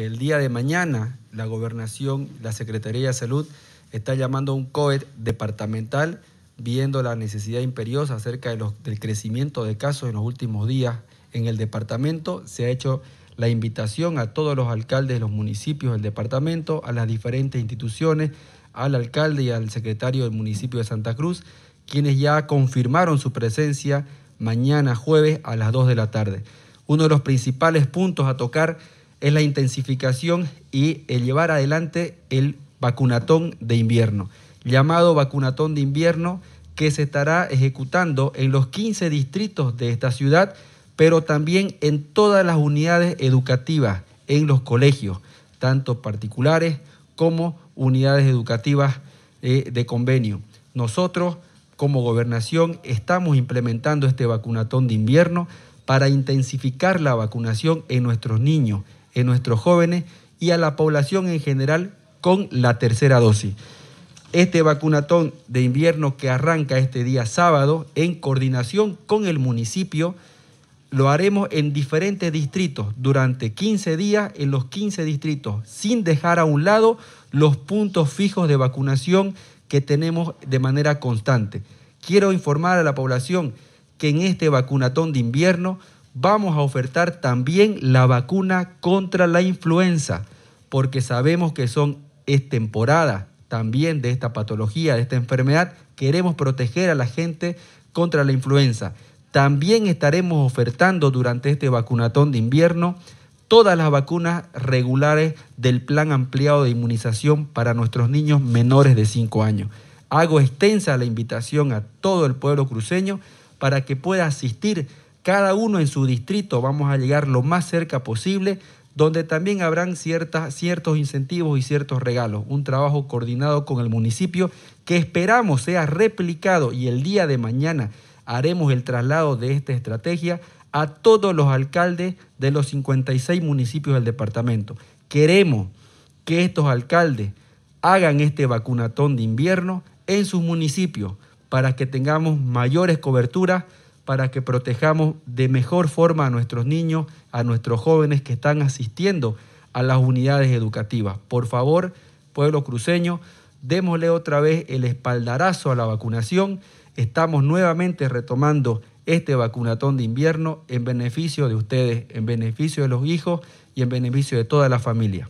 El día de mañana, la gobernación, la Secretaría de Salud está llamando a un COEP departamental viendo la necesidad imperiosa acerca de los, del crecimiento de casos en los últimos días en el departamento. Se ha hecho la invitación a todos los alcaldes de los municipios del departamento, a las diferentes instituciones, al alcalde y al secretario del municipio de Santa Cruz, quienes ya confirmaron su presencia mañana jueves a las 2 de la tarde. Uno de los principales puntos a tocar es la intensificación y el llevar adelante el vacunatón de invierno, llamado vacunatón de invierno que se estará ejecutando en los 15 distritos de esta ciudad, pero también en todas las unidades educativas, en los colegios, tanto particulares como unidades educativas eh, de convenio. Nosotros, como gobernación, estamos implementando este vacunatón de invierno para intensificar la vacunación en nuestros niños, nuestros jóvenes y a la población en general con la tercera dosis. Este vacunatón de invierno que arranca este día sábado en coordinación con el municipio, lo haremos en diferentes distritos durante 15 días en los 15 distritos, sin dejar a un lado los puntos fijos de vacunación que tenemos de manera constante. Quiero informar a la población que en este vacunatón de invierno vamos a ofertar también la vacuna contra la influenza, porque sabemos que son es temporada también de esta patología, de esta enfermedad. Queremos proteger a la gente contra la influenza. También estaremos ofertando durante este vacunatón de invierno todas las vacunas regulares del plan ampliado de inmunización para nuestros niños menores de 5 años. Hago extensa la invitación a todo el pueblo cruceño para que pueda asistir cada uno en su distrito vamos a llegar lo más cerca posible, donde también habrán ciertas, ciertos incentivos y ciertos regalos. Un trabajo coordinado con el municipio que esperamos sea replicado y el día de mañana haremos el traslado de esta estrategia a todos los alcaldes de los 56 municipios del departamento. Queremos que estos alcaldes hagan este vacunatón de invierno en sus municipios para que tengamos mayores coberturas para que protejamos de mejor forma a nuestros niños, a nuestros jóvenes que están asistiendo a las unidades educativas. Por favor, pueblo cruceño, démosle otra vez el espaldarazo a la vacunación. Estamos nuevamente retomando este vacunatón de invierno en beneficio de ustedes, en beneficio de los hijos y en beneficio de toda la familia.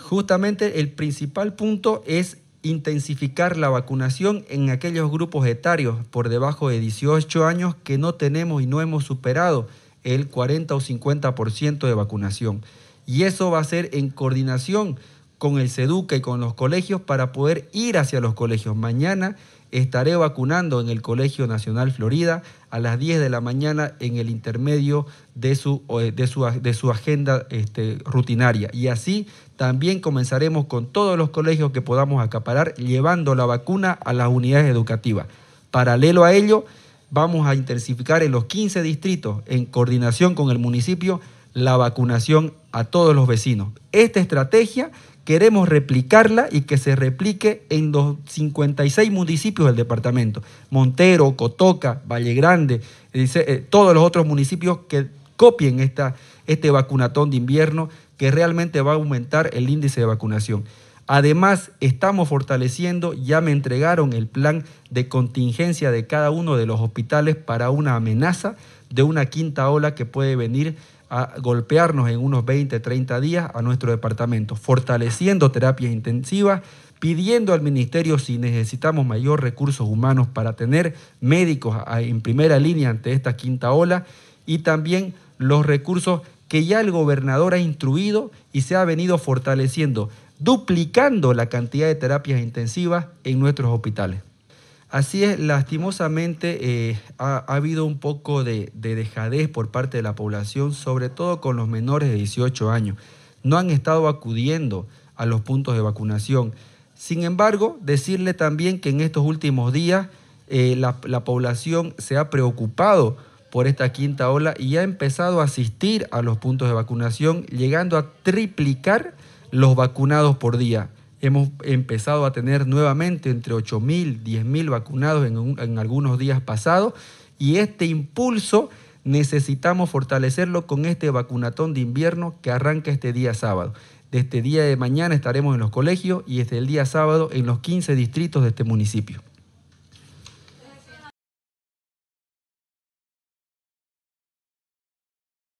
Justamente el principal punto es intensificar la vacunación en aquellos grupos etarios por debajo de 18 años que no tenemos y no hemos superado el 40 o 50% de vacunación. Y eso va a ser en coordinación con el SEDUCA y con los colegios para poder ir hacia los colegios. Mañana estaré vacunando en el Colegio Nacional Florida a las 10 de la mañana en el intermedio de su, eh, de su, agenda este, rutinaria. Y así también comenzaremos con todos los colegios que podamos acaparar llevando la vacuna a las unidades educativas. Paralelo a ello, vamos a intensificar en los 15 distritos, en coordinación con el municipio, la vacunación a todos los vecinos. Esta estrategia queremos replicarla y que se replique en los 56 municipios del departamento. Montero, Cotoca, Valle Grande, eh, todos los otros municipios que copien este vacunatón de invierno que realmente va a aumentar el índice de vacunación. Además, estamos fortaleciendo, ya me entregaron el plan de contingencia de cada uno de los hospitales para una amenaza de una quinta ola que puede venir a golpearnos en unos 20, 30 días a nuestro departamento, fortaleciendo terapias intensivas, pidiendo al ministerio si necesitamos mayor recursos humanos para tener médicos en primera línea ante esta quinta ola y también los recursos que ya el gobernador ha instruido y se ha venido fortaleciendo, duplicando la cantidad de terapias intensivas en nuestros hospitales. Así es, lastimosamente eh, ha, habido un poco de, dejadez por parte de la población, sobre todo con los menores de 18 años. No han estado acudiendo a los puntos de vacunación. Sin embargo, decirle también que en estos últimos días eh, la población se ha preocupado por esta quinta ola y ha empezado a asistir a los puntos de vacunación, llegando a triplicar los vacunados por día. Hemos empezado a tener nuevamente entre 8.000, 10.000 vacunados en, en algunos días pasados y este impulso necesitamos fortalecerlo con este vacunatón de invierno que arranca este día sábado. Desde este día de mañana estaremos en los colegios y desde el día sábado en los 15 distritos de este municipio.